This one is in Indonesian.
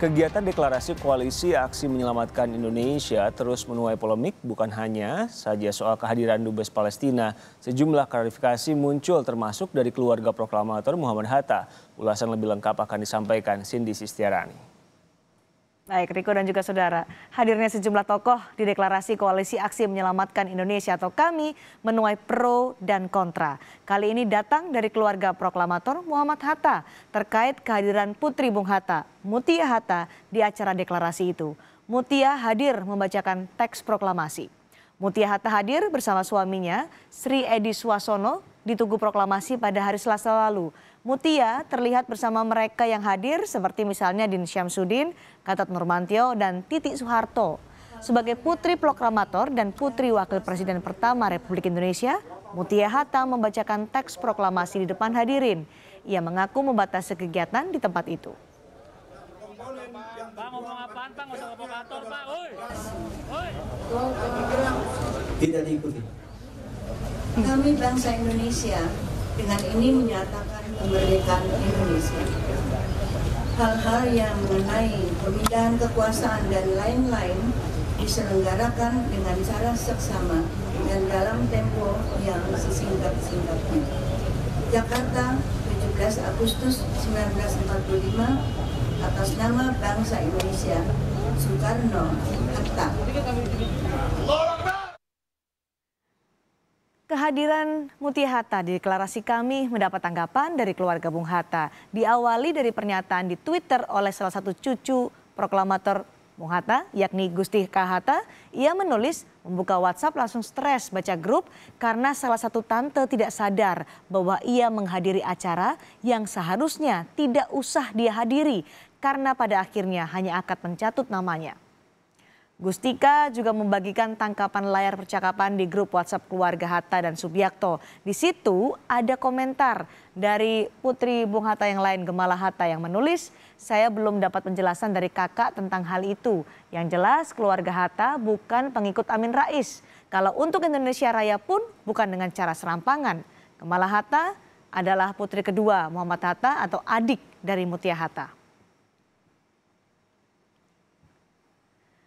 Kegiatan deklarasi koalisi aksi menyelamatkan Indonesia terus menuai polemik bukan hanya saja soal kehadiran dubes Palestina. Sejumlah klarifikasi muncul termasuk dari keluarga proklamator Muhammad Hatta. Ulasan lebih lengkap akan disampaikan Cindy Sistiarani. Baik, Riko dan juga saudara, hadirnya sejumlah tokoh di deklarasi Koalisi Aksi Menyelamatkan Indonesia atau KAMI menuai pro dan kontra. Kali ini datang dari keluarga proklamator Muhammad Hatta terkait kehadiran Putri Bung Hatta, Mutia Hatta di acara deklarasi itu. Mutia hadir membacakan teks proklamasi. Mutia Hatta hadir bersama suaminya Sri Edi Suasono di Tugu Proklamasi pada hari Selasa lalu. Mutia terlihat bersama mereka yang hadir seperti misalnya Din Syamsuddin, Katat Nurmantio, dan Titik Soeharto. Sebagai putri proklamator dan putri wakil presiden pertama Republik Indonesia, Mutia Hatta membacakan teks proklamasi di depan hadirin. Ia mengaku membatasi kegiatan di tempat itu. Tidak diikuti. Hmm. Kami bangsa Indonesia dengan ini menyatakan kemerdekaan Indonesia. Hal-hal yang mengenai pemindahan kekuasaan dan lain-lain diselenggarakan dengan cara seksama dan dalam tempo yang sesingkat-singkatnya. Jakarta, 17 Agustus 1945 atas nama bangsa Indonesia Soekarno Hatta. Kehadiran Mutia Hatta di deklarasi kami mendapat tanggapan dari keluarga Bung Hatta. Diawali dari pernyataan di Twitter oleh salah satu cucu proklamator Bung Hatta, yakni Gusti K. Hatta. Ia menulis membuka WhatsApp langsung stres baca grup karena salah satu tante tidak sadar bahwa ia menghadiri acara yang seharusnya tidak usah dia hadiri karena pada akhirnya hanya akad mencatut namanya. Gustika juga membagikan tangkapan layar percakapan di grup WhatsApp keluarga Hatta dan Subiakto. Di situ ada komentar dari putri Bung Hatta yang lain, Gemala Hatta yang menulis, saya belum dapat penjelasan dari kakak tentang hal itu. Yang jelas keluarga Hatta bukan pengikut Amin Rais. Kalau untuk Indonesia Raya pun bukan dengan cara serampangan. Gemala Hatta adalah putri kedua Muhammad Hatta atau adik dari Mutia Hatta.